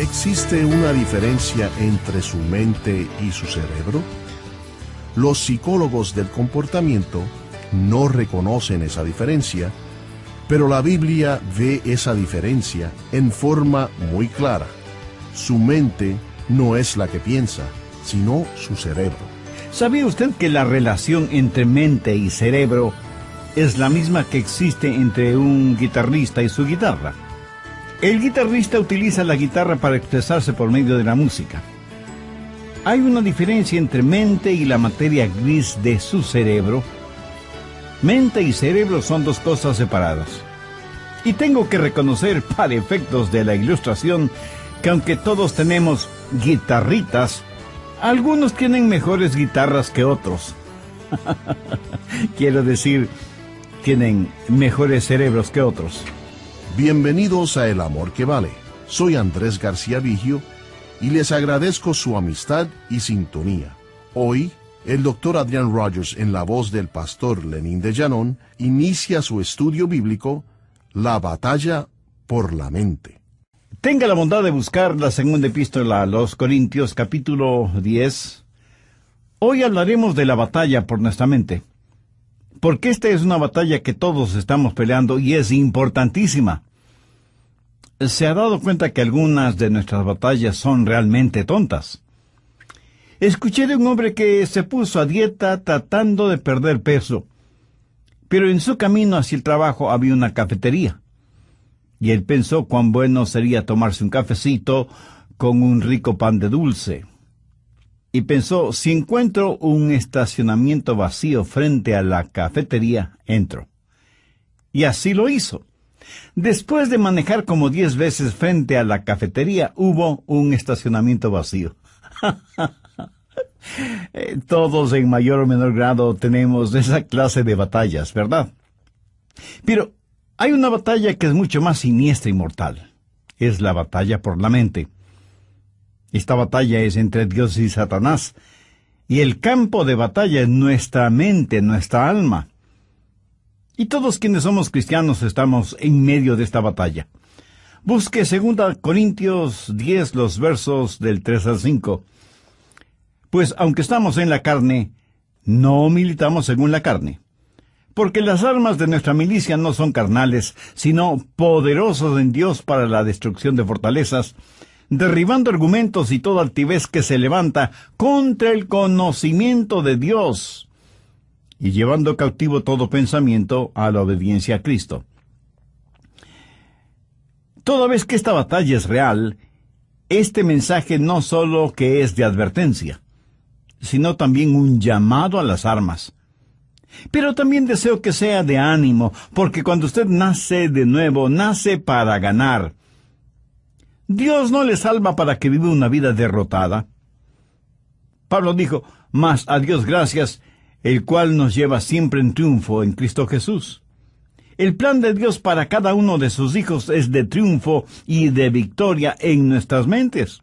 ¿Existe una diferencia entre su mente y su cerebro? Los psicólogos del comportamiento no reconocen esa diferencia, pero la Biblia ve esa diferencia en forma muy clara. Su mente no es la que piensa, sino su cerebro. ¿Sabía usted que la relación entre mente y cerebro es la misma que existe entre un guitarrista y su guitarra? El guitarrista utiliza la guitarra para expresarse por medio de la música. Hay una diferencia entre mente y la materia gris de su cerebro. Mente y cerebro son dos cosas separadas. Y tengo que reconocer, para efectos de la ilustración, que aunque todos tenemos guitarritas, algunos tienen mejores guitarras que otros. Quiero decir, tienen mejores cerebros que otros. Bienvenidos a El Amor que Vale. Soy Andrés García Vigio y les agradezco su amistad y sintonía. Hoy, el doctor Adrián Rogers, en la voz del pastor Lenín de Llanón, inicia su estudio bíblico, La batalla por la mente. Tenga la bondad de buscar la segunda epístola a los Corintios, capítulo 10. Hoy hablaremos de la batalla por nuestra mente porque esta es una batalla que todos estamos peleando y es importantísima se ha dado cuenta que algunas de nuestras batallas son realmente tontas. Escuché de un hombre que se puso a dieta tratando de perder peso, pero en su camino hacia el trabajo había una cafetería. Y él pensó cuán bueno sería tomarse un cafecito con un rico pan de dulce. Y pensó, si encuentro un estacionamiento vacío frente a la cafetería, entro. Y así lo hizo. Después de manejar como diez veces frente a la cafetería, hubo un estacionamiento vacío. Eh, todos en mayor o menor grado tenemos esa clase de batallas, ¿verdad? Pero hay una batalla que es mucho más siniestra y mortal. Es la batalla por la mente. Esta batalla es entre Dios y Satanás. Y el campo de batalla es nuestra mente, nuestra alma. Y todos quienes somos cristianos estamos en medio de esta batalla. Busque 2 Corintios 10 los versos del 3 al 5. Pues aunque estamos en la carne, no militamos según la carne. Porque las armas de nuestra milicia no son carnales, sino poderosos en Dios para la destrucción de fortalezas, derribando argumentos y toda altivez que se levanta contra el conocimiento de Dios y llevando cautivo todo pensamiento a la obediencia a Cristo. Toda vez que esta batalla es real, este mensaje no solo que es de advertencia, sino también un llamado a las armas. Pero también deseo que sea de ánimo, porque cuando usted nace de nuevo, nace para ganar. Dios no le salva para que viva una vida derrotada. Pablo dijo, mas a Dios gracias, el cual nos lleva siempre en triunfo en Cristo Jesús. El plan de Dios para cada uno de sus hijos es de triunfo y de victoria en nuestras mentes.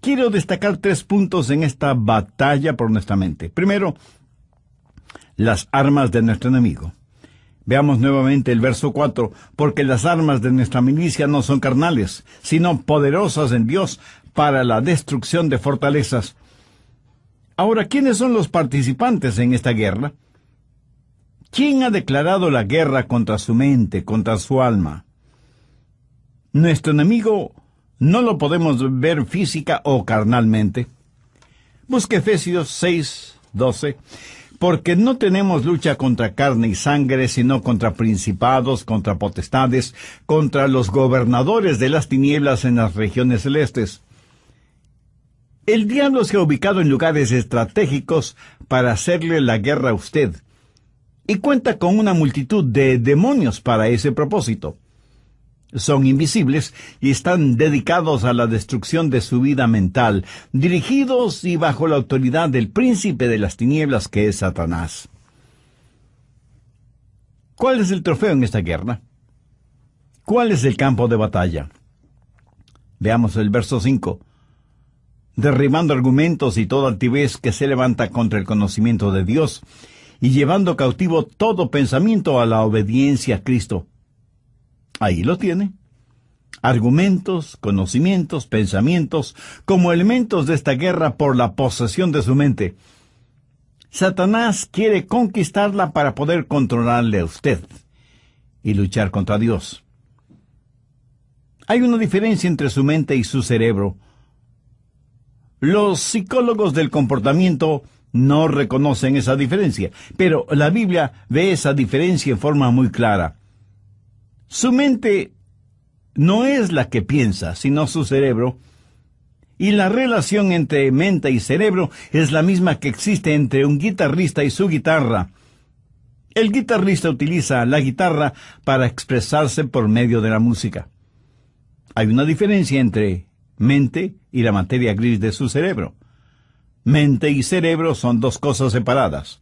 Quiero destacar tres puntos en esta batalla por nuestra mente. Primero, las armas de nuestro enemigo. Veamos nuevamente el verso 4, porque las armas de nuestra milicia no son carnales, sino poderosas en Dios para la destrucción de fortalezas Ahora, ¿quiénes son los participantes en esta guerra? ¿Quién ha declarado la guerra contra su mente, contra su alma? Nuestro enemigo no lo podemos ver física o carnalmente. Busque Efesios 6, 12. Porque no tenemos lucha contra carne y sangre, sino contra principados, contra potestades, contra los gobernadores de las tinieblas en las regiones celestes el diablo se ha ubicado en lugares estratégicos para hacerle la guerra a usted y cuenta con una multitud de demonios para ese propósito. Son invisibles y están dedicados a la destrucción de su vida mental, dirigidos y bajo la autoridad del príncipe de las tinieblas que es Satanás. ¿Cuál es el trofeo en esta guerra? ¿Cuál es el campo de batalla? Veamos el verso 5 derribando argumentos y toda altivez que se levanta contra el conocimiento de Dios, y llevando cautivo todo pensamiento a la obediencia a Cristo. Ahí lo tiene. Argumentos, conocimientos, pensamientos, como elementos de esta guerra por la posesión de su mente. Satanás quiere conquistarla para poder controlarle a usted y luchar contra Dios. Hay una diferencia entre su mente y su cerebro. Los psicólogos del comportamiento no reconocen esa diferencia, pero la Biblia ve esa diferencia en forma muy clara. Su mente no es la que piensa, sino su cerebro, y la relación entre mente y cerebro es la misma que existe entre un guitarrista y su guitarra. El guitarrista utiliza la guitarra para expresarse por medio de la música. Hay una diferencia entre mente y la materia gris de su cerebro. Mente y cerebro son dos cosas separadas.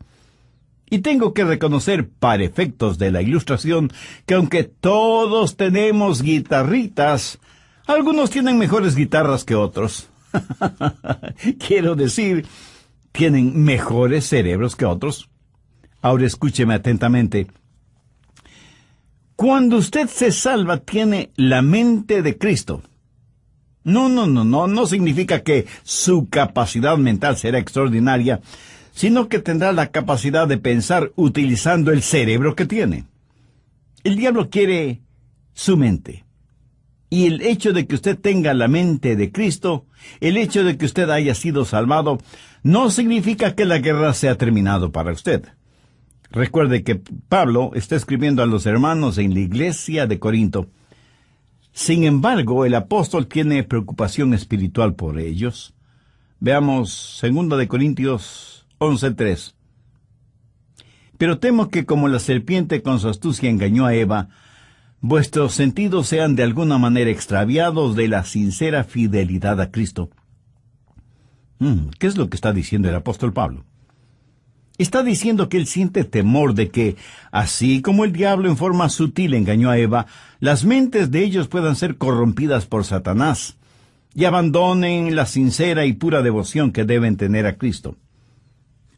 Y tengo que reconocer, para efectos de la ilustración, que aunque todos tenemos guitarritas, algunos tienen mejores guitarras que otros. Quiero decir, tienen mejores cerebros que otros. Ahora escúcheme atentamente. Cuando usted se salva, tiene la mente de Cristo. No, no, no, no, no significa que su capacidad mental será extraordinaria, sino que tendrá la capacidad de pensar utilizando el cerebro que tiene. El diablo quiere su mente. Y el hecho de que usted tenga la mente de Cristo, el hecho de que usted haya sido salvado, no significa que la guerra se ha terminado para usted. Recuerde que Pablo está escribiendo a los hermanos en la iglesia de Corinto sin embargo, el apóstol tiene preocupación espiritual por ellos. Veamos 2 de Corintios 11:3. Pero temo que como la serpiente con su astucia engañó a Eva, vuestros sentidos sean de alguna manera extraviados de la sincera fidelidad a Cristo. Mm, ¿Qué es lo que está diciendo el apóstol Pablo? Está diciendo que él siente temor de que, así como el diablo en forma sutil engañó a Eva, las mentes de ellos puedan ser corrompidas por Satanás y abandonen la sincera y pura devoción que deben tener a Cristo.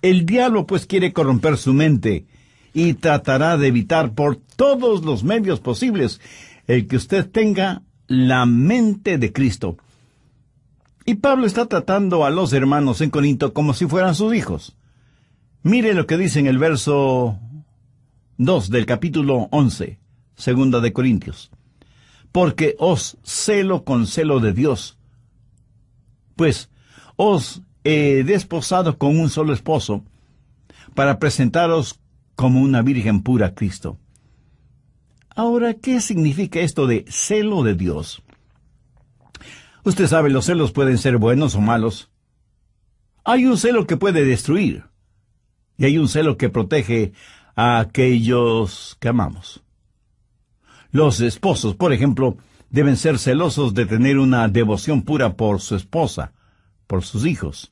El diablo pues quiere corromper su mente y tratará de evitar por todos los medios posibles el que usted tenga la mente de Cristo. Y Pablo está tratando a los hermanos en Corinto como si fueran sus hijos. Mire lo que dice en el verso 2 del capítulo 11, segunda de Corintios. Porque os celo con celo de Dios. Pues os he desposado con un solo esposo para presentaros como una virgen pura a Cristo. Ahora, ¿qué significa esto de celo de Dios? Usted sabe, los celos pueden ser buenos o malos. Hay un celo que puede destruir y hay un celo que protege a aquellos que amamos. Los esposos, por ejemplo, deben ser celosos de tener una devoción pura por su esposa, por sus hijos.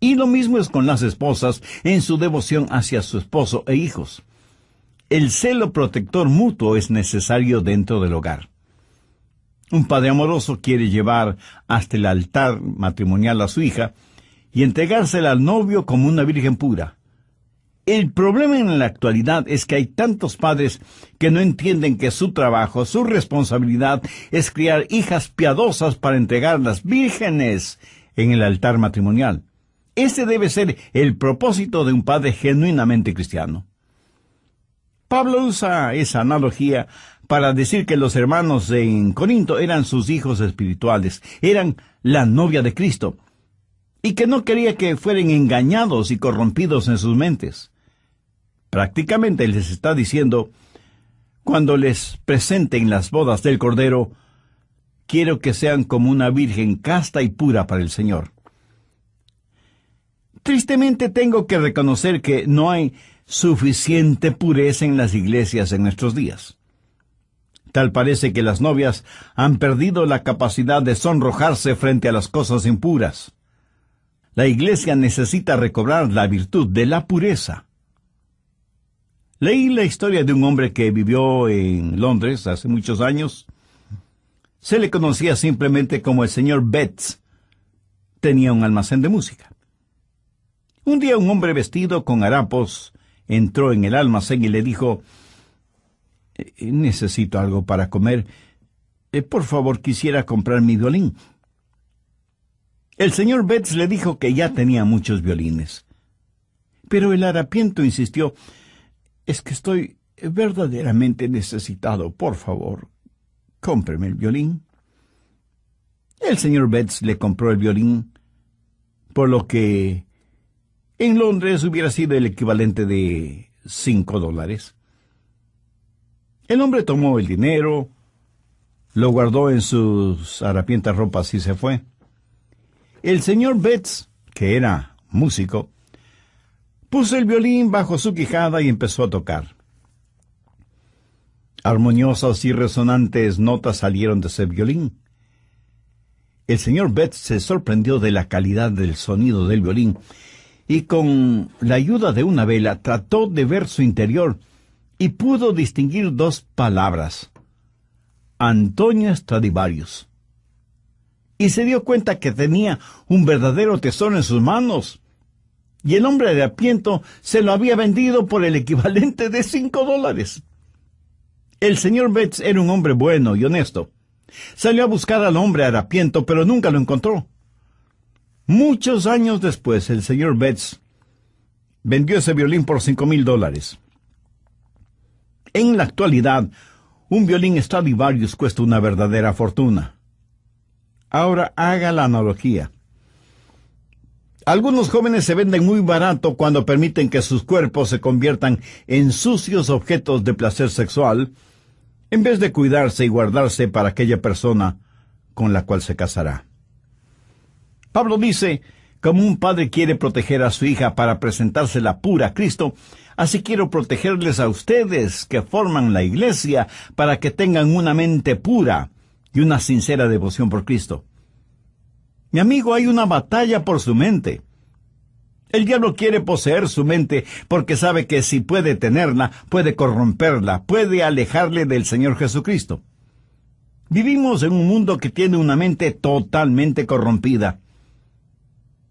Y lo mismo es con las esposas en su devoción hacia su esposo e hijos. El celo protector mutuo es necesario dentro del hogar. Un padre amoroso quiere llevar hasta el altar matrimonial a su hija y entregársela al novio como una virgen pura. El problema en la actualidad es que hay tantos padres que no entienden que su trabajo, su responsabilidad es criar hijas piadosas para entregarlas vírgenes en el altar matrimonial. Ese debe ser el propósito de un padre genuinamente cristiano. Pablo usa esa analogía para decir que los hermanos en Corinto eran sus hijos espirituales, eran la novia de Cristo, y que no quería que fueran engañados y corrompidos en sus mentes. Prácticamente les está diciendo, cuando les presenten las bodas del Cordero, quiero que sean como una virgen casta y pura para el Señor. Tristemente tengo que reconocer que no hay suficiente pureza en las iglesias en nuestros días. Tal parece que las novias han perdido la capacidad de sonrojarse frente a las cosas impuras. La iglesia necesita recobrar la virtud de la pureza. Leí la historia de un hombre que vivió en Londres hace muchos años. Se le conocía simplemente como el señor Betts. Tenía un almacén de música. Un día un hombre vestido con harapos entró en el almacén y le dijo eh, Necesito algo para comer. Eh, por favor, quisiera comprar mi violín. El señor Betts le dijo que ya tenía muchos violines. Pero el harapiento insistió es que estoy verdaderamente necesitado. Por favor, cómpreme el violín. El señor Betts le compró el violín, por lo que en Londres hubiera sido el equivalente de cinco dólares. El hombre tomó el dinero, lo guardó en sus harapientas ropas y se fue. El señor Betts, que era músico, Puso el violín bajo su quijada y empezó a tocar. Armoniosas y resonantes notas salieron de ese violín. El señor Betts se sorprendió de la calidad del sonido del violín y con la ayuda de una vela trató de ver su interior y pudo distinguir dos palabras. Antonio Stradivarius. Y se dio cuenta que tenía un verdadero tesoro en sus manos y el hombre de se lo había vendido por el equivalente de cinco dólares. El señor Betts era un hombre bueno y honesto. Salió a buscar al hombre harapiento, pero nunca lo encontró. Muchos años después, el señor Betts vendió ese violín por cinco mil dólares. En la actualidad, un violín Stradivarius cuesta una verdadera fortuna. Ahora haga la analogía. Algunos jóvenes se venden muy barato cuando permiten que sus cuerpos se conviertan en sucios objetos de placer sexual, en vez de cuidarse y guardarse para aquella persona con la cual se casará. Pablo dice, como un padre quiere proteger a su hija para presentársela pura a Cristo, así quiero protegerles a ustedes que forman la iglesia para que tengan una mente pura y una sincera devoción por Cristo. Mi amigo, hay una batalla por su mente. El diablo quiere poseer su mente porque sabe que si puede tenerla, puede corromperla, puede alejarle del Señor Jesucristo. Vivimos en un mundo que tiene una mente totalmente corrompida.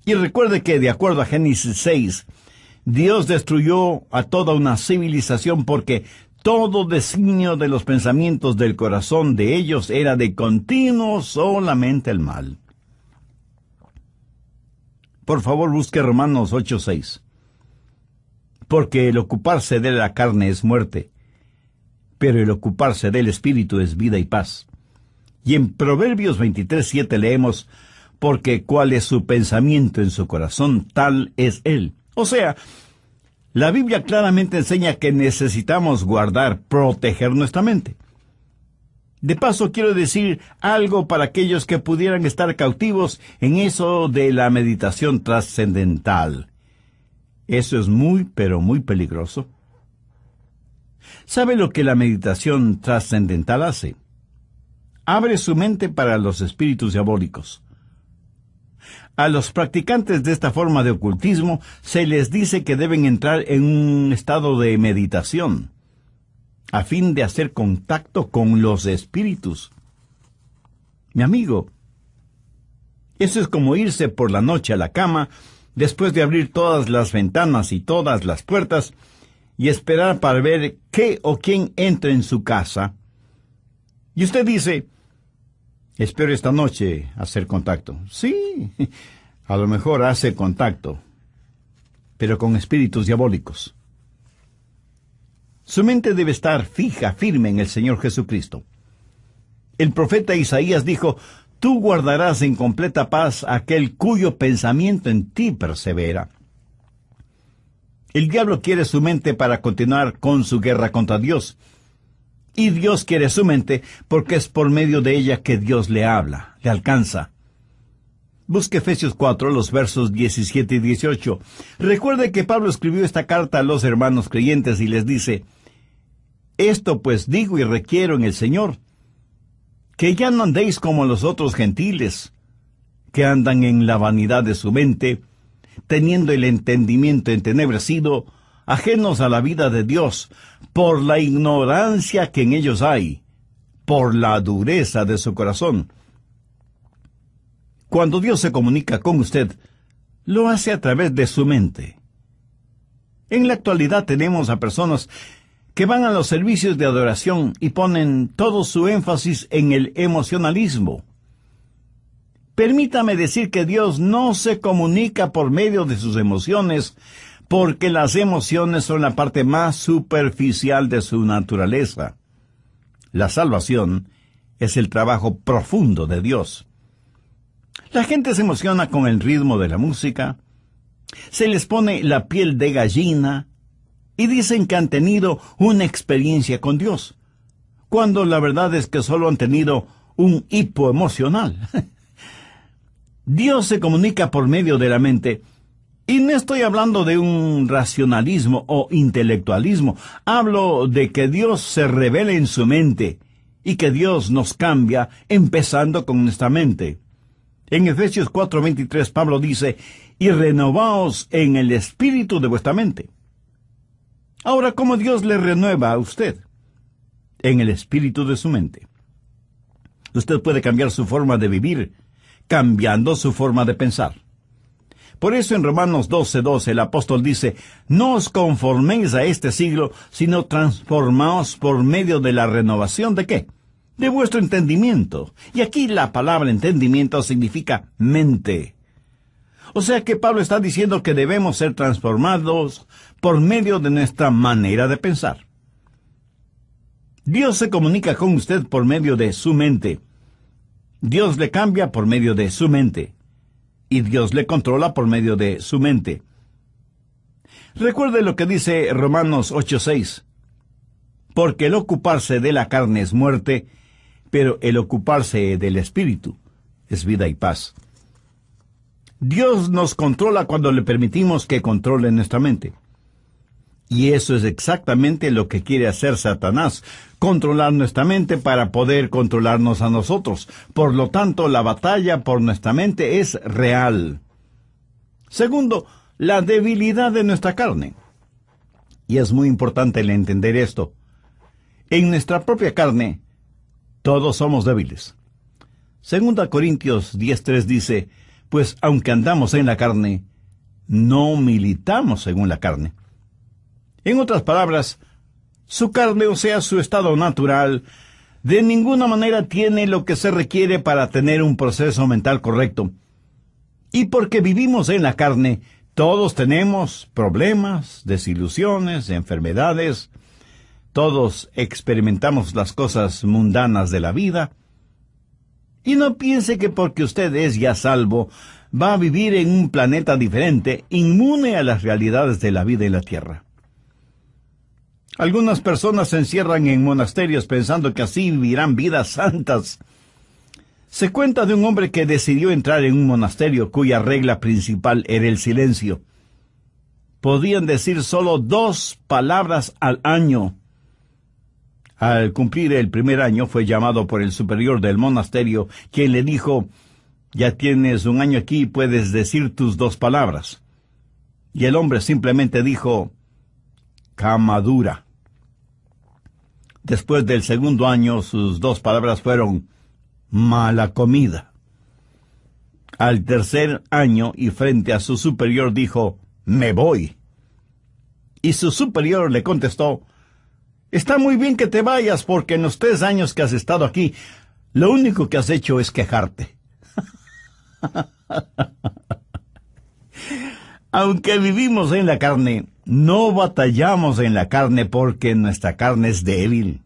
Y recuerde que, de acuerdo a Génesis 6, Dios destruyó a toda una civilización porque todo designio de los pensamientos del corazón de ellos era de continuo solamente el mal por favor busque Romanos 8:6. Porque el ocuparse de la carne es muerte, pero el ocuparse del espíritu es vida y paz. Y en Proverbios 23:7 leemos, porque cuál es su pensamiento en su corazón, tal es él. O sea, la Biblia claramente enseña que necesitamos guardar, proteger nuestra mente. De paso, quiero decir algo para aquellos que pudieran estar cautivos en eso de la meditación trascendental. Eso es muy, pero muy peligroso. ¿Sabe lo que la meditación trascendental hace? Abre su mente para los espíritus diabólicos. A los practicantes de esta forma de ocultismo se les dice que deben entrar en un estado de meditación a fin de hacer contacto con los espíritus. Mi amigo, eso es como irse por la noche a la cama, después de abrir todas las ventanas y todas las puertas, y esperar para ver qué o quién entra en su casa. Y usted dice, espero esta noche hacer contacto. Sí, a lo mejor hace contacto, pero con espíritus diabólicos. Su mente debe estar fija, firme en el Señor Jesucristo. El profeta Isaías dijo, Tú guardarás en completa paz aquel cuyo pensamiento en ti persevera. El diablo quiere su mente para continuar con su guerra contra Dios. Y Dios quiere su mente porque es por medio de ella que Dios le habla, le alcanza. Busque Efesios 4, los versos 17 y 18. Recuerde que Pablo escribió esta carta a los hermanos creyentes y les dice, esto pues digo y requiero en el Señor, que ya no andéis como los otros gentiles, que andan en la vanidad de su mente, teniendo el entendimiento entenebrecido, ajenos a la vida de Dios, por la ignorancia que en ellos hay, por la dureza de su corazón. Cuando Dios se comunica con usted, lo hace a través de su mente. En la actualidad tenemos a personas que van a los servicios de adoración y ponen todo su énfasis en el emocionalismo. Permítame decir que Dios no se comunica por medio de sus emociones, porque las emociones son la parte más superficial de su naturaleza. La salvación es el trabajo profundo de Dios. La gente se emociona con el ritmo de la música, se les pone la piel de gallina y dicen que han tenido una experiencia con Dios, cuando la verdad es que solo han tenido un hipo emocional. Dios se comunica por medio de la mente. Y no estoy hablando de un racionalismo o intelectualismo, hablo de que Dios se revela en su mente y que Dios nos cambia empezando con nuestra mente. En Efesios 4:23 Pablo dice, y renovaos en el espíritu de vuestra mente. Ahora, ¿cómo Dios le renueva a usted? En el espíritu de su mente. Usted puede cambiar su forma de vivir, cambiando su forma de pensar. Por eso en Romanos 12, 12, el apóstol dice, no os conforméis a este siglo, sino transformaos por medio de la renovación de qué? De vuestro entendimiento. Y aquí la palabra entendimiento significa mente. O sea que Pablo está diciendo que debemos ser transformados por medio de nuestra manera de pensar. Dios se comunica con usted por medio de su mente. Dios le cambia por medio de su mente. Y Dios le controla por medio de su mente. Recuerde lo que dice Romanos 8:6. Porque el ocuparse de la carne es muerte, pero el ocuparse del Espíritu es vida y paz. Dios nos controla cuando le permitimos que controle nuestra mente. Y eso es exactamente lo que quiere hacer Satanás, controlar nuestra mente para poder controlarnos a nosotros. Por lo tanto, la batalla por nuestra mente es real. Segundo, la debilidad de nuestra carne. Y es muy importante el entender esto. En nuestra propia carne, todos somos débiles. Segunda Corintios 10.3 dice, pues aunque andamos en la carne, no militamos según la carne. En otras palabras, su carne, o sea, su estado natural, de ninguna manera tiene lo que se requiere para tener un proceso mental correcto. Y porque vivimos en la carne, todos tenemos problemas, desilusiones, enfermedades, todos experimentamos las cosas mundanas de la vida, y no piense que porque usted es ya salvo, va a vivir en un planeta diferente, inmune a las realidades de la vida y la tierra. Algunas personas se encierran en monasterios pensando que así vivirán vidas santas. Se cuenta de un hombre que decidió entrar en un monasterio cuya regla principal era el silencio. Podían decir solo dos palabras al año al cumplir el primer año fue llamado por el superior del monasterio, quien le dijo, ya tienes un año aquí, puedes decir tus dos palabras. Y el hombre simplemente dijo, «Camadura». Después del segundo año, sus dos palabras fueron, mala comida. Al tercer año y frente a su superior dijo, me voy. Y su superior le contestó, Está muy bien que te vayas porque en los tres años que has estado aquí, lo único que has hecho es quejarte. Aunque vivimos en la carne, no batallamos en la carne porque nuestra carne es débil.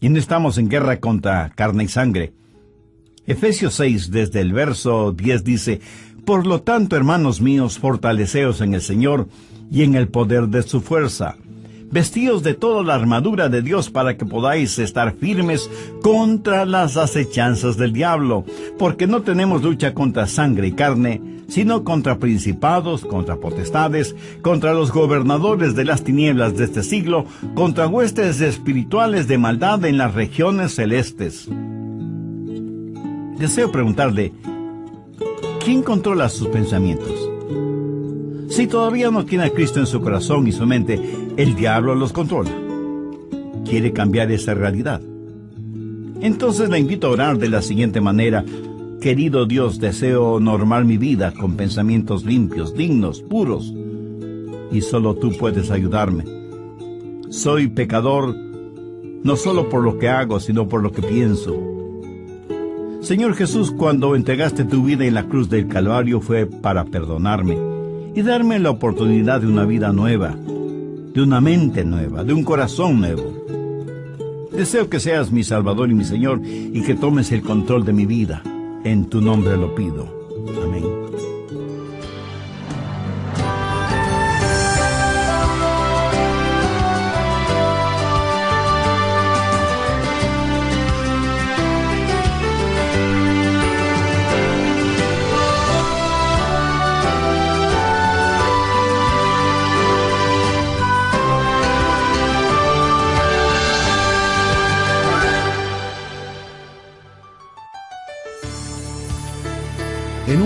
Y no estamos en guerra contra carne y sangre. Efesios 6 desde el verso 10 dice, Por lo tanto, hermanos míos, fortaleceos en el Señor y en el poder de su fuerza vestidos de toda la armadura de Dios para que podáis estar firmes contra las acechanzas del diablo, porque no tenemos lucha contra sangre y carne, sino contra principados, contra potestades, contra los gobernadores de las tinieblas de este siglo, contra huestes espirituales de maldad en las regiones celestes. Deseo preguntarle, ¿quién controla sus pensamientos? Si todavía no tiene a Cristo en su corazón y su mente, el diablo los controla. Quiere cambiar esa realidad. Entonces la invito a orar de la siguiente manera. Querido Dios, deseo normal mi vida con pensamientos limpios, dignos, puros. Y solo tú puedes ayudarme. Soy pecador no solo por lo que hago, sino por lo que pienso. Señor Jesús, cuando entregaste tu vida en la cruz del Calvario fue para perdonarme y darme la oportunidad de una vida nueva de una mente nueva, de un corazón nuevo. Deseo que seas mi Salvador y mi Señor y que tomes el control de mi vida. En tu nombre lo pido.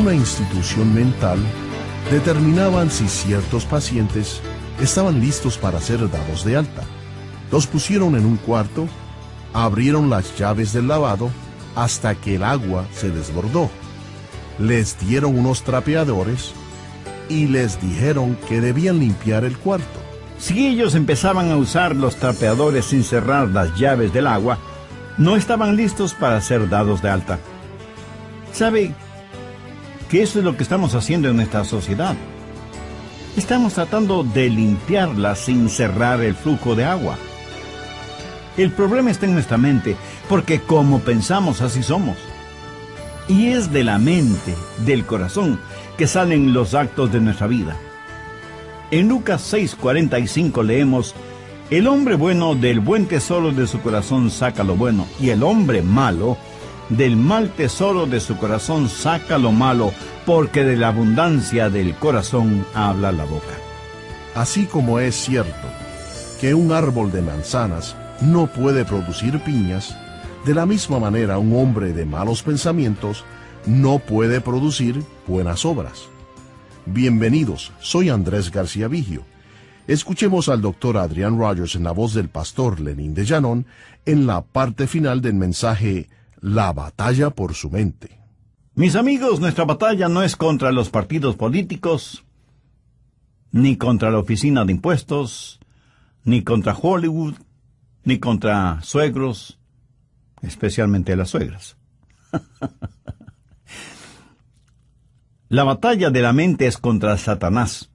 una institución mental determinaban si ciertos pacientes estaban listos para ser dados de alta. Los pusieron en un cuarto, abrieron las llaves del lavado hasta que el agua se desbordó. Les dieron unos trapeadores y les dijeron que debían limpiar el cuarto. Si ellos empezaban a usar los trapeadores sin cerrar las llaves del agua, no estaban listos para ser dados de alta. ¿Sabe que eso es lo que estamos haciendo en nuestra sociedad. Estamos tratando de limpiarla sin cerrar el flujo de agua. El problema está en nuestra mente, porque como pensamos, así somos. Y es de la mente, del corazón, que salen los actos de nuestra vida. En Lucas 6:45 leemos, El hombre bueno del buen tesoro de su corazón saca lo bueno, y el hombre malo del mal tesoro de su corazón saca lo malo, porque de la abundancia del corazón habla la boca. Así como es cierto que un árbol de manzanas no puede producir piñas, de la misma manera un hombre de malos pensamientos no puede producir buenas obras. Bienvenidos, soy Andrés García Vigio. Escuchemos al doctor Adrián Rogers en la voz del pastor Lenín de Llanón en la parte final del mensaje la batalla por su mente. Mis amigos, nuestra batalla no es contra los partidos políticos, ni contra la oficina de impuestos, ni contra Hollywood, ni contra suegros, especialmente las suegras. la batalla de la mente es contra Satanás,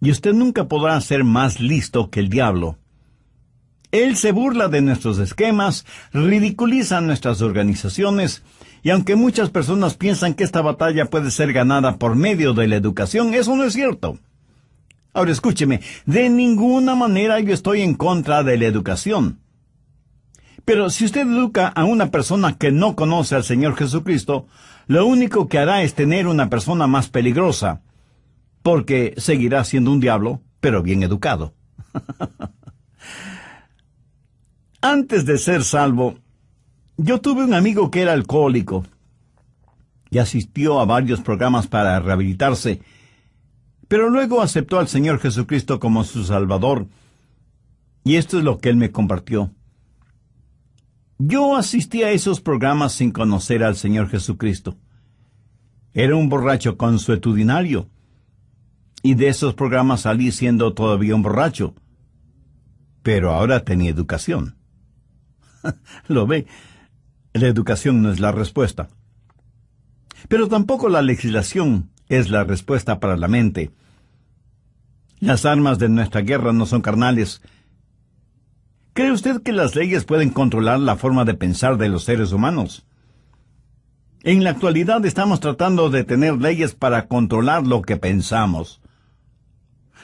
y usted nunca podrá ser más listo que el diablo él se burla de nuestros esquemas, ridiculiza nuestras organizaciones, y aunque muchas personas piensan que esta batalla puede ser ganada por medio de la educación, eso no es cierto. Ahora escúcheme, de ninguna manera yo estoy en contra de la educación. Pero si usted educa a una persona que no conoce al Señor Jesucristo, lo único que hará es tener una persona más peligrosa, porque seguirá siendo un diablo, pero bien educado. Antes de ser salvo, yo tuve un amigo que era alcohólico y asistió a varios programas para rehabilitarse, pero luego aceptó al Señor Jesucristo como su Salvador. Y esto es lo que él me compartió. Yo asistí a esos programas sin conocer al Señor Jesucristo. Era un borracho consuetudinario. Y de esos programas salí siendo todavía un borracho. Pero ahora tenía educación. Lo ve. La educación no es la respuesta. Pero tampoco la legislación es la respuesta para la mente. Las armas de nuestra guerra no son carnales. ¿Cree usted que las leyes pueden controlar la forma de pensar de los seres humanos? En la actualidad estamos tratando de tener leyes para controlar lo que pensamos.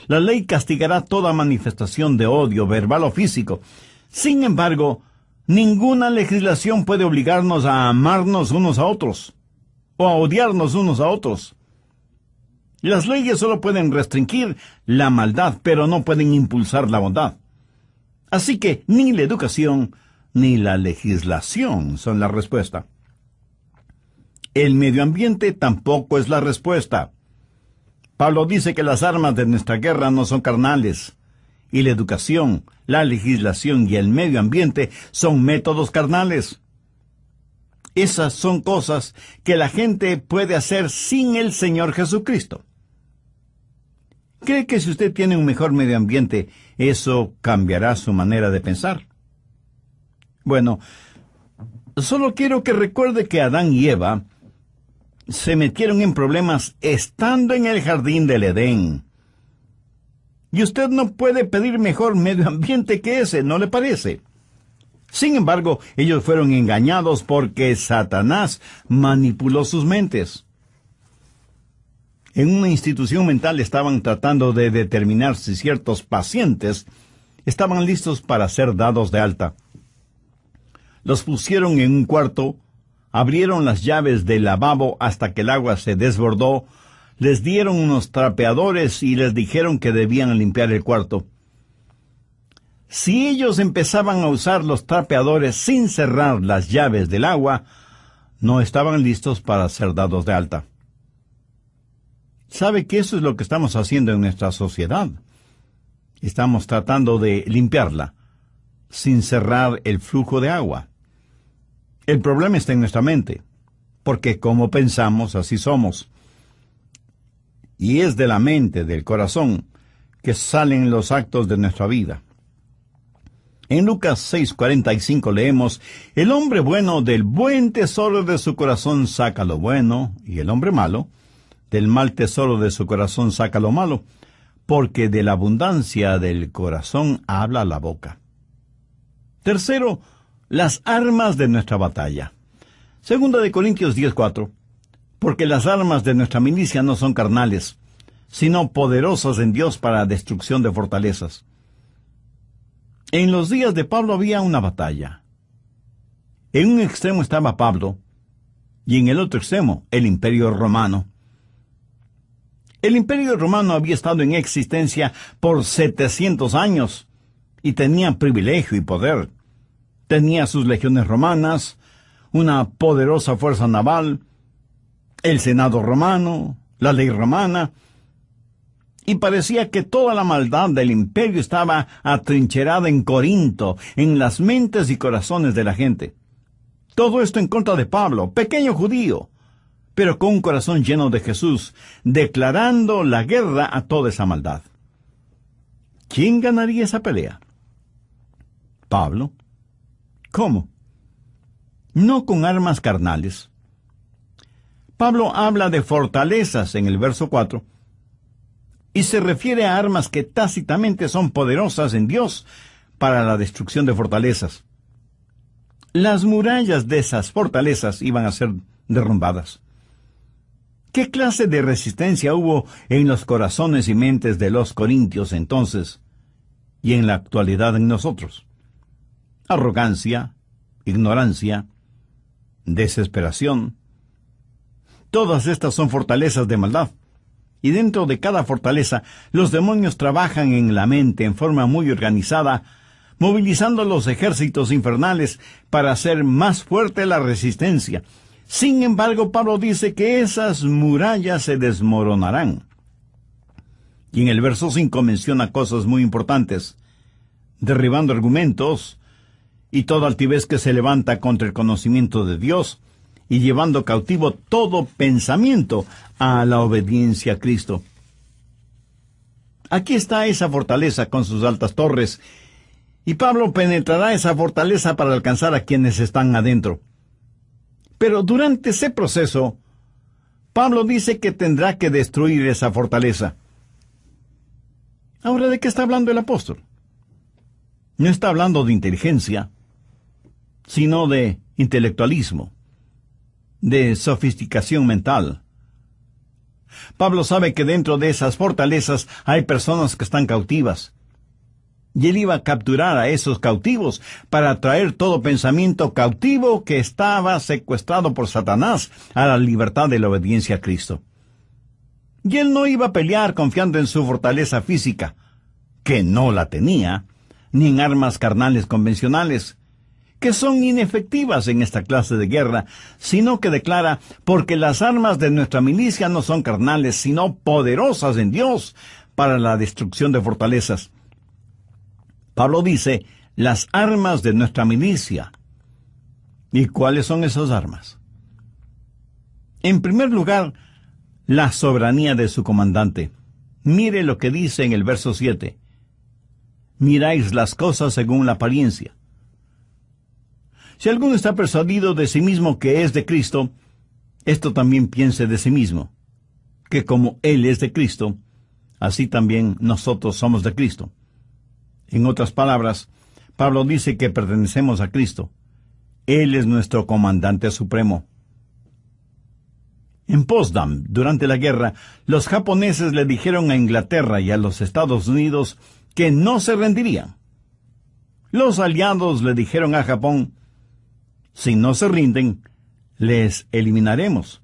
La ley castigará toda manifestación de odio, verbal o físico. Sin embargo, Ninguna legislación puede obligarnos a amarnos unos a otros o a odiarnos unos a otros. Las leyes solo pueden restringir la maldad, pero no pueden impulsar la bondad. Así que ni la educación ni la legislación son la respuesta. El medio ambiente tampoco es la respuesta. Pablo dice que las armas de nuestra guerra no son carnales, y la educación, la legislación y el medio ambiente son métodos carnales. Esas son cosas que la gente puede hacer sin el Señor Jesucristo. ¿Cree que si usted tiene un mejor medio ambiente, eso cambiará su manera de pensar? Bueno, solo quiero que recuerde que Adán y Eva se metieron en problemas estando en el jardín del Edén. Y usted no puede pedir mejor medio ambiente que ese, ¿no le parece? Sin embargo, ellos fueron engañados porque Satanás manipuló sus mentes. En una institución mental estaban tratando de determinar si ciertos pacientes estaban listos para ser dados de alta. Los pusieron en un cuarto, abrieron las llaves del lavabo hasta que el agua se desbordó, les dieron unos trapeadores y les dijeron que debían limpiar el cuarto. Si ellos empezaban a usar los trapeadores sin cerrar las llaves del agua, no estaban listos para ser dados de alta. ¿Sabe que eso es lo que estamos haciendo en nuestra sociedad? Estamos tratando de limpiarla sin cerrar el flujo de agua. El problema está en nuestra mente, porque como pensamos, así somos y es de la mente, del corazón, que salen los actos de nuestra vida. En Lucas 6:45 leemos, El hombre bueno del buen tesoro de su corazón saca lo bueno, y el hombre malo del mal tesoro de su corazón saca lo malo, porque de la abundancia del corazón habla la boca. Tercero, las armas de nuestra batalla. Segunda de Corintios 10:4 porque las armas de nuestra milicia no son carnales, sino poderosas en Dios para destrucción de fortalezas. En los días de Pablo había una batalla. En un extremo estaba Pablo y en el otro extremo el imperio romano. El imperio romano había estado en existencia por 700 años y tenía privilegio y poder. Tenía sus legiones romanas, una poderosa fuerza naval, el Senado romano, la ley romana, y parecía que toda la maldad del imperio estaba atrincherada en Corinto, en las mentes y corazones de la gente. Todo esto en contra de Pablo, pequeño judío, pero con un corazón lleno de Jesús, declarando la guerra a toda esa maldad. ¿Quién ganaría esa pelea? Pablo. ¿Cómo? No con armas carnales, Pablo habla de fortalezas en el verso 4 y se refiere a armas que tácitamente son poderosas en Dios para la destrucción de fortalezas. Las murallas de esas fortalezas iban a ser derrumbadas. ¿Qué clase de resistencia hubo en los corazones y mentes de los corintios entonces y en la actualidad en nosotros? Arrogancia, ignorancia, desesperación, Todas estas son fortalezas de maldad. Y dentro de cada fortaleza, los demonios trabajan en la mente en forma muy organizada, movilizando los ejércitos infernales para hacer más fuerte la resistencia. Sin embargo, Pablo dice que esas murallas se desmoronarán. Y en el verso 5 menciona cosas muy importantes, derribando argumentos y toda altivez que se levanta contra el conocimiento de Dios, y llevando cautivo todo pensamiento a la obediencia a Cristo. Aquí está esa fortaleza con sus altas torres, y Pablo penetrará esa fortaleza para alcanzar a quienes están adentro. Pero durante ese proceso, Pablo dice que tendrá que destruir esa fortaleza. Ahora, ¿de qué está hablando el apóstol? No está hablando de inteligencia, sino de intelectualismo de sofisticación mental. Pablo sabe que dentro de esas fortalezas hay personas que están cautivas. Y él iba a capturar a esos cautivos para traer todo pensamiento cautivo que estaba secuestrado por Satanás a la libertad de la obediencia a Cristo. Y él no iba a pelear confiando en su fortaleza física, que no la tenía, ni en armas carnales convencionales, que son inefectivas en esta clase de guerra, sino que declara, porque las armas de nuestra milicia no son carnales, sino poderosas en Dios para la destrucción de fortalezas. Pablo dice, las armas de nuestra milicia. ¿Y cuáles son esas armas? En primer lugar, la soberanía de su comandante. Mire lo que dice en el verso 7. Miráis las cosas según la apariencia, si alguno está persuadido de sí mismo que es de Cristo, esto también piense de sí mismo, que como Él es de Cristo, así también nosotros somos de Cristo. En otras palabras, Pablo dice que pertenecemos a Cristo. Él es nuestro comandante supremo. En Potsdam, durante la guerra, los japoneses le dijeron a Inglaterra y a los Estados Unidos que no se rendirían. Los aliados le dijeron a Japón, si no se rinden, les eliminaremos,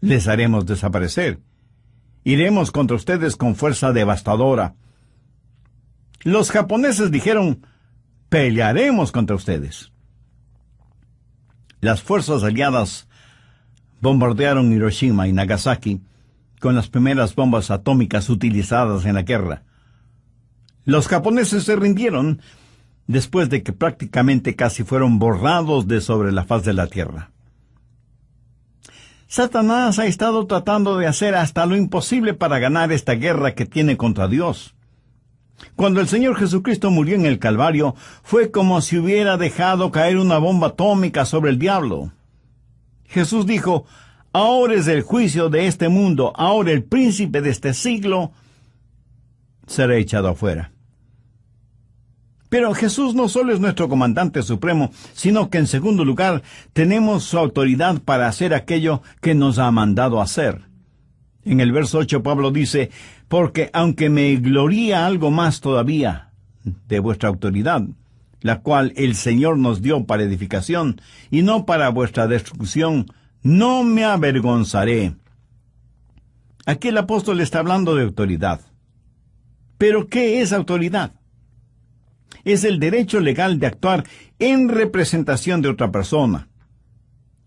les haremos desaparecer. Iremos contra ustedes con fuerza devastadora. Los japoneses dijeron, pelearemos contra ustedes. Las fuerzas aliadas bombardearon Hiroshima y Nagasaki con las primeras bombas atómicas utilizadas en la guerra. Los japoneses se rindieron después de que prácticamente casi fueron borrados de sobre la faz de la tierra. Satanás ha estado tratando de hacer hasta lo imposible para ganar esta guerra que tiene contra Dios. Cuando el Señor Jesucristo murió en el Calvario, fue como si hubiera dejado caer una bomba atómica sobre el diablo. Jesús dijo, ahora es el juicio de este mundo, ahora el príncipe de este siglo será echado afuera. Pero Jesús no solo es nuestro comandante supremo, sino que en segundo lugar tenemos su autoridad para hacer aquello que nos ha mandado hacer. En el verso 8 Pablo dice, porque aunque me gloría algo más todavía de vuestra autoridad, la cual el Señor nos dio para edificación y no para vuestra destrucción, no me avergonzaré. Aquí el apóstol está hablando de autoridad. Pero ¿qué es autoridad? es el derecho legal de actuar en representación de otra persona.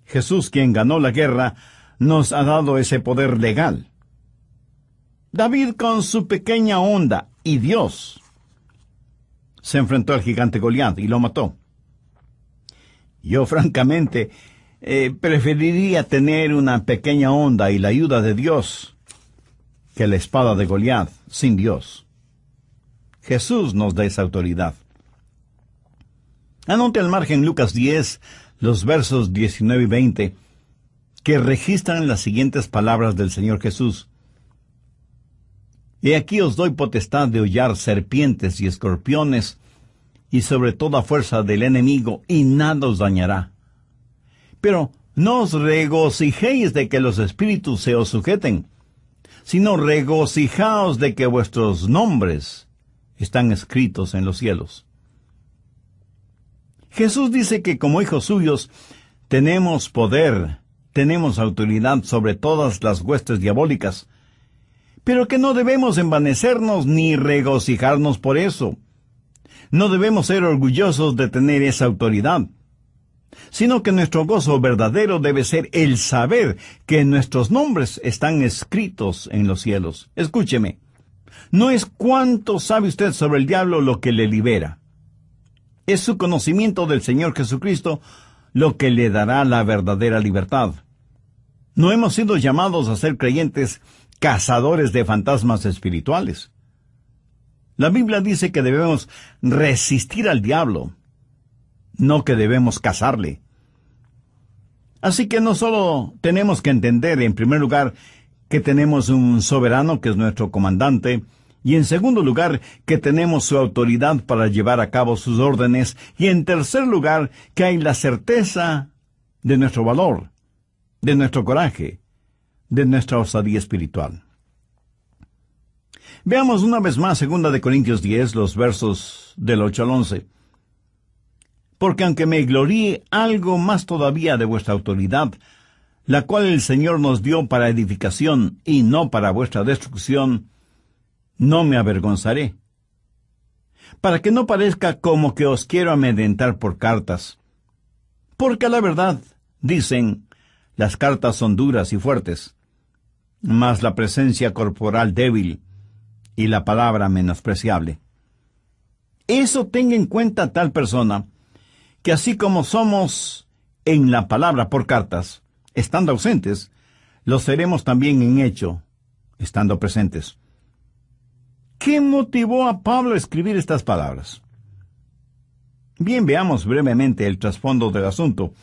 Jesús, quien ganó la guerra, nos ha dado ese poder legal. David con su pequeña onda y Dios se enfrentó al gigante Goliath y lo mató. Yo francamente eh, preferiría tener una pequeña onda y la ayuda de Dios que la espada de Goliath sin Dios. Jesús nos da esa autoridad. Anote al margen Lucas 10, los versos 19 y 20, que registran las siguientes palabras del Señor Jesús. He aquí os doy potestad de hollar serpientes y escorpiones, y sobre toda fuerza del enemigo, y nada os dañará. Pero no os regocijéis de que los espíritus se os sujeten, sino regocijaos de que vuestros nombres están escritos en los cielos. Jesús dice que como hijos suyos tenemos poder, tenemos autoridad sobre todas las huestes diabólicas, pero que no debemos envanecernos ni regocijarnos por eso. No debemos ser orgullosos de tener esa autoridad, sino que nuestro gozo verdadero debe ser el saber que nuestros nombres están escritos en los cielos. Escúcheme, no es cuánto sabe usted sobre el diablo lo que le libera es su conocimiento del Señor Jesucristo lo que le dará la verdadera libertad. No hemos sido llamados a ser creyentes cazadores de fantasmas espirituales. La Biblia dice que debemos resistir al diablo, no que debemos cazarle. Así que no solo tenemos que entender, en primer lugar, que tenemos un soberano que es nuestro comandante, y en segundo lugar, que tenemos su autoridad para llevar a cabo sus órdenes, y en tercer lugar, que hay la certeza de nuestro valor, de nuestro coraje, de nuestra osadía espiritual. Veamos una vez más segunda de Corintios 10, los versos del 8 al 11. Porque aunque me gloríe algo más todavía de vuestra autoridad, la cual el Señor nos dio para edificación y no para vuestra destrucción, no me avergonzaré. Para que no parezca como que os quiero amedrentar por cartas. Porque la verdad, dicen, las cartas son duras y fuertes, más la presencia corporal débil y la palabra menospreciable. Eso tenga en cuenta tal persona, que así como somos en la palabra por cartas, estando ausentes, lo seremos también en hecho, estando presentes. ¿Qué motivó a Pablo a escribir estas palabras? Bien, veamos brevemente el trasfondo del asunto.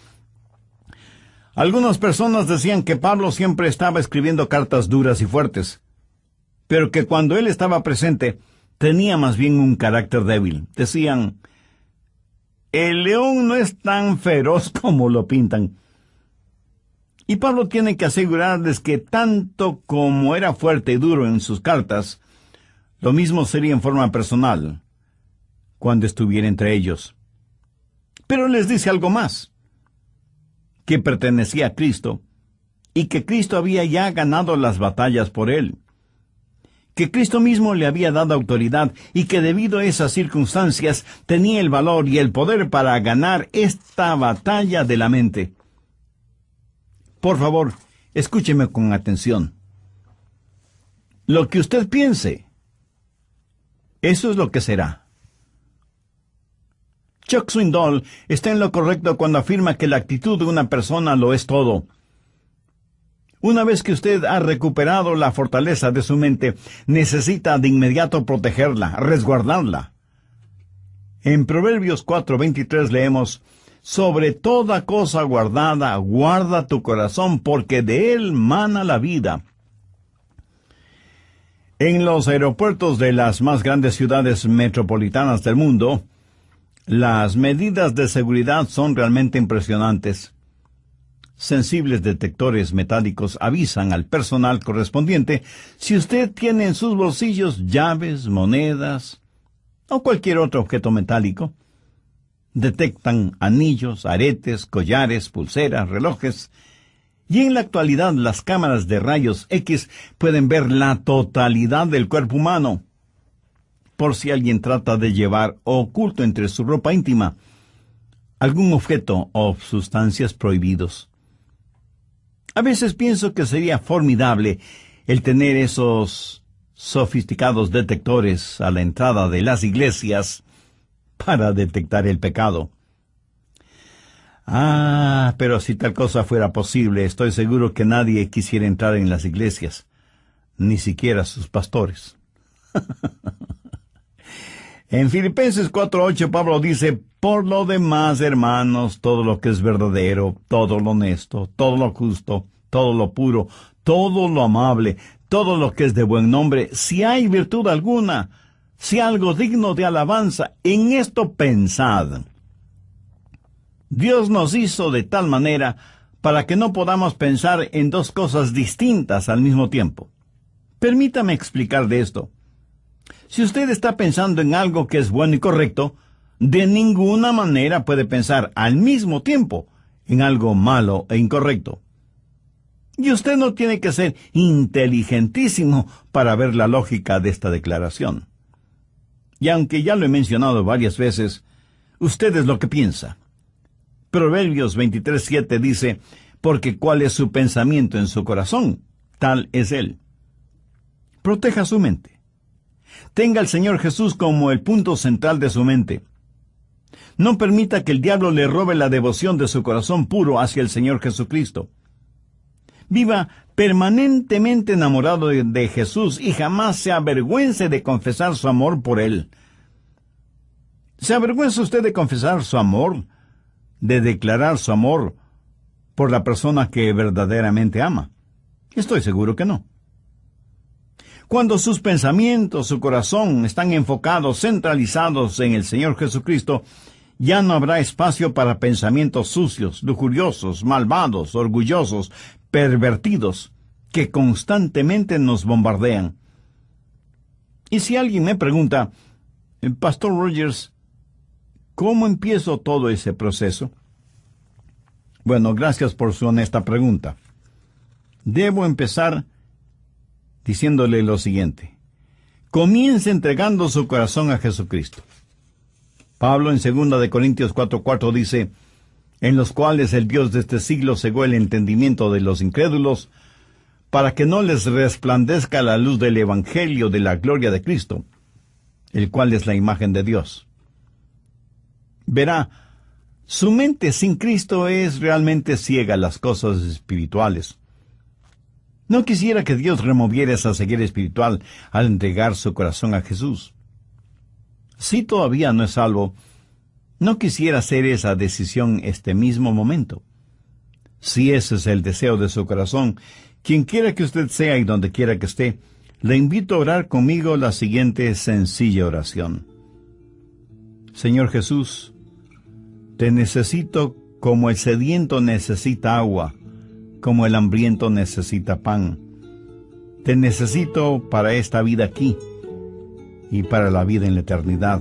Algunas personas decían que Pablo siempre estaba escribiendo cartas duras y fuertes, pero que cuando él estaba presente tenía más bien un carácter débil. Decían, el león no es tan feroz como lo pintan. Y Pablo tiene que asegurarles que tanto como era fuerte y duro en sus cartas, lo mismo sería en forma personal, cuando estuviera entre ellos. Pero les dice algo más, que pertenecía a Cristo y que Cristo había ya ganado las batallas por él, que Cristo mismo le había dado autoridad y que debido a esas circunstancias tenía el valor y el poder para ganar esta batalla de la mente. Por favor, escúcheme con atención. Lo que usted piense, eso es lo que será. Chuck Swindoll está en lo correcto cuando afirma que la actitud de una persona lo es todo. Una vez que usted ha recuperado la fortaleza de su mente, necesita de inmediato protegerla, resguardarla. En Proverbios 4:23 leemos, Sobre toda cosa guardada, guarda tu corazón, porque de él mana la vida. En los aeropuertos de las más grandes ciudades metropolitanas del mundo, las medidas de seguridad son realmente impresionantes. Sensibles detectores metálicos avisan al personal correspondiente si usted tiene en sus bolsillos llaves, monedas o cualquier otro objeto metálico. Detectan anillos, aretes, collares, pulseras, relojes, y en la actualidad las cámaras de rayos X pueden ver la totalidad del cuerpo humano, por si alguien trata de llevar oculto entre su ropa íntima algún objeto o sustancias prohibidos. A veces pienso que sería formidable el tener esos sofisticados detectores a la entrada de las iglesias para detectar el pecado. Ah, pero si tal cosa fuera posible, estoy seguro que nadie quisiera entrar en las iglesias, ni siquiera sus pastores. en Filipenses 4:8 Pablo dice, por lo demás, hermanos, todo lo que es verdadero, todo lo honesto, todo lo justo, todo lo puro, todo lo amable, todo lo que es de buen nombre, si hay virtud alguna, si algo digno de alabanza, en esto pensad. Dios nos hizo de tal manera para que no podamos pensar en dos cosas distintas al mismo tiempo. Permítame explicar de esto. Si usted está pensando en algo que es bueno y correcto, de ninguna manera puede pensar al mismo tiempo en algo malo e incorrecto. Y usted no tiene que ser inteligentísimo para ver la lógica de esta declaración. Y aunque ya lo he mencionado varias veces, usted es lo que piensa. Proverbios 23.7 dice, porque cuál es su pensamiento en su corazón, tal es él. Proteja su mente. Tenga al Señor Jesús como el punto central de su mente. No permita que el diablo le robe la devoción de su corazón puro hacia el Señor Jesucristo. Viva permanentemente enamorado de, Jesús y jamás se avergüence de confesar su amor por Él. ¿Se avergüenza usted de confesar su amor? de declarar su amor por la persona que verdaderamente ama? Estoy seguro que no. Cuando sus pensamientos, su corazón están enfocados, centralizados en el Señor Jesucristo, ya no habrá espacio para pensamientos sucios, lujuriosos, malvados, orgullosos, pervertidos, que constantemente nos bombardean. Y si alguien me pregunta, eh, Pastor Rogers, ¿Cómo empiezo todo ese proceso? Bueno, gracias por su honesta pregunta. Debo empezar diciéndole lo siguiente. Comience entregando su corazón a Jesucristo. Pablo en 2 de Corintios 4:4 dice, en los cuales el Dios de este siglo cegó el entendimiento de los incrédulos, para que no les resplandezca la luz del Evangelio de la gloria de Cristo, el cual es la imagen de Dios. Verá, su mente sin Cristo es realmente ciega a las cosas espirituales. No quisiera que Dios removiera esa ceguera espiritual al entregar su corazón a Jesús. Si todavía no es salvo, no quisiera hacer esa decisión este mismo momento. Si ese es el deseo de su corazón, quien quiera que usted sea y donde quiera que esté, le invito a orar conmigo la siguiente sencilla oración. Señor Jesús, te necesito como el sediento necesita agua, como el hambriento necesita pan. Te necesito para esta vida aquí y para la vida en la eternidad.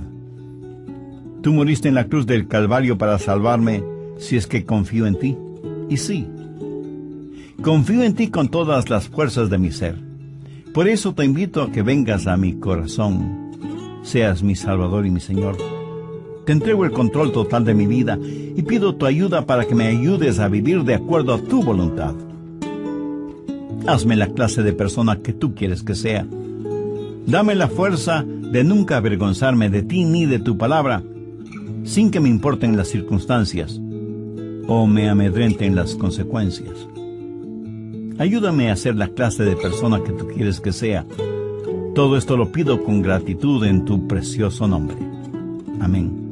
Tú moriste en la cruz del Calvario para salvarme si es que confío en ti. Y sí, confío en ti con todas las fuerzas de mi ser. Por eso te invito a que vengas a mi corazón, seas mi Salvador y mi Señor. Te entrego el control total de mi vida y pido tu ayuda para que me ayudes a vivir de acuerdo a tu voluntad. Hazme la clase de persona que tú quieres que sea. Dame la fuerza de nunca avergonzarme de ti ni de tu palabra, sin que me importen las circunstancias o me amedrenten las consecuencias. Ayúdame a ser la clase de persona que tú quieres que sea. Todo esto lo pido con gratitud en tu precioso nombre. Amén.